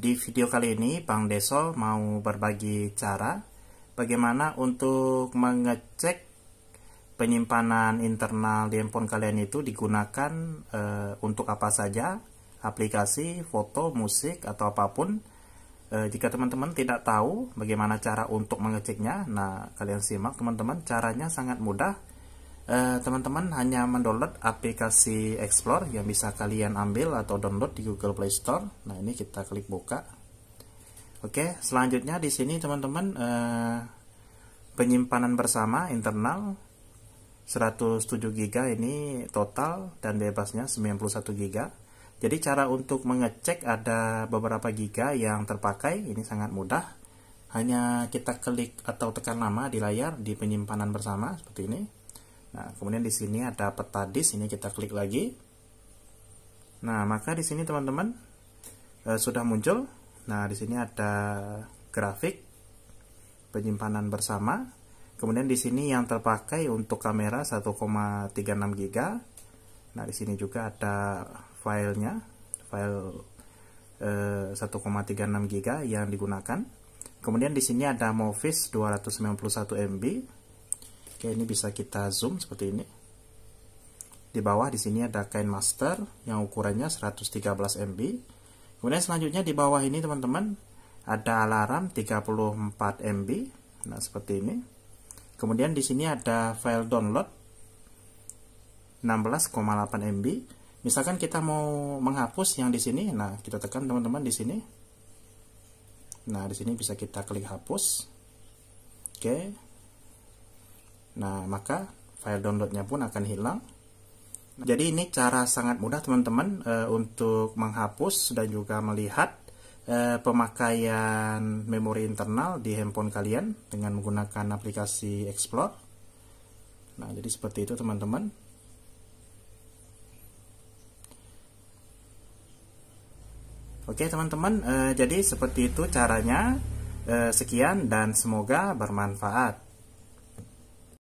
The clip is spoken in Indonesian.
Di video kali ini Bang Deso mau berbagi cara bagaimana untuk mengecek penyimpanan internal di handphone kalian itu digunakan e, untuk apa saja, aplikasi, foto, musik, atau apapun. E, jika teman-teman tidak tahu bagaimana cara untuk mengeceknya, nah kalian simak teman-teman caranya sangat mudah Eh, teman-teman uh, hanya mendownload aplikasi Explore yang bisa kalian ambil atau download di Google Play Store. Nah, ini kita klik buka. Oke, selanjutnya di sini teman-teman uh, penyimpanan bersama internal 107 GB ini total dan bebasnya 91 GB. Jadi cara untuk mengecek ada beberapa giga yang terpakai ini sangat mudah. Hanya kita klik atau tekan nama di layar di penyimpanan bersama seperti ini. Nah, kemudian di sini ada peta disk, ini kita klik lagi. Nah, maka di sini teman-teman e, sudah muncul. Nah, di sini ada grafik penyimpanan bersama. Kemudian di sini yang terpakai untuk kamera 1,36 GB. Nah, di sini juga ada filenya, file e, 1,36 GB yang digunakan. Kemudian di sini ada Movies 291 MB. Oke, ini bisa kita zoom seperti ini. Di bawah di sini ada kain master yang ukurannya 113 MB. Kemudian selanjutnya di bawah ini teman-teman ada alarm 34 MB. Nah, seperti ini. Kemudian di sini ada file download 16,8 MB. Misalkan kita mau menghapus yang di sini, nah kita tekan teman-teman di sini. Nah, di sini bisa kita klik hapus. Oke. Okay. Nah, maka file downloadnya pun akan hilang. Jadi ini cara sangat mudah teman-teman e, untuk menghapus dan juga melihat e, pemakaian memori internal di handphone kalian dengan menggunakan aplikasi Explore. Nah, jadi seperti itu teman-teman. Oke teman-teman, uh, jadi seperti itu caranya. Uh, sekian dan semoga bermanfaat.